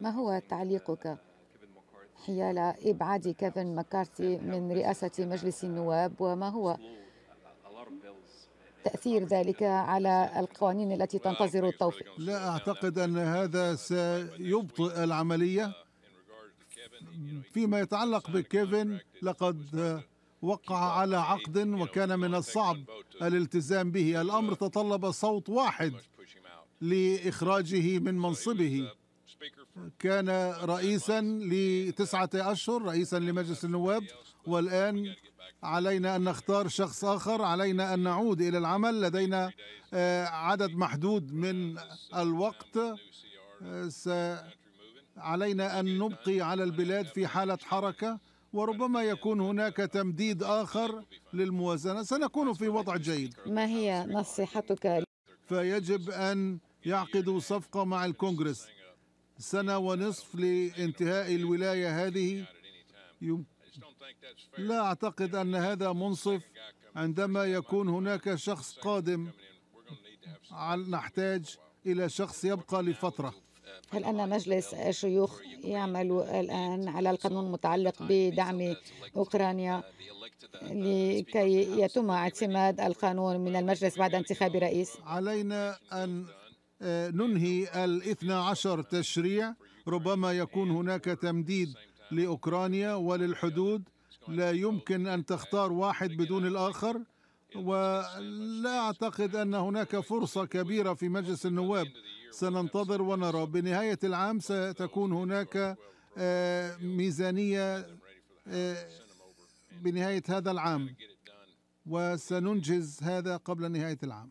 ما هو تعليقك حيال إبعاد كيفن مكارثي من رئاسة مجلس النواب وما هو تأثير ذلك على القوانين التي تنتظر التوفيق لا أعتقد أن هذا سيبطئ العملية فيما يتعلق بكيفن لقد وقع على عقد وكان من الصعب الالتزام به الأمر تطلب صوت واحد لإخراجه من منصبه كان رئيسا لتسعة أشهر رئيسا لمجلس النواب والآن علينا أن نختار شخص آخر علينا أن نعود إلى العمل لدينا آه، عدد محدود من الوقت آه، علينا أن نبقي على البلاد في حالة حركة وربما يكون هناك تمديد آخر للموازنة سنكون في وضع جيد ما هي نصيحتك؟ فيجب أن يعقدوا صفقة مع الكونغرس سنة ونصف لانتهاء الولاية هذه لا أعتقد أن هذا منصف عندما يكون هناك شخص قادم نحتاج إلى شخص يبقى لفترة هل أن مجلس الشيوخ يعمل الآن على القانون المتعلق بدعم أوكرانيا لكي يتم اعتماد القانون من المجلس بعد انتخاب رئيس؟ علينا أن ننهي الاثنى عشر تشريع ربما يكون هناك تمديد لأوكرانيا وللحدود لا يمكن أن تختار واحد بدون الآخر ولا أعتقد أن هناك فرصة كبيرة في مجلس النواب سننتظر ونرى بنهاية العام ستكون هناك آه، ميزانية آه، بنهاية هذا العام وسننجز هذا قبل نهاية العام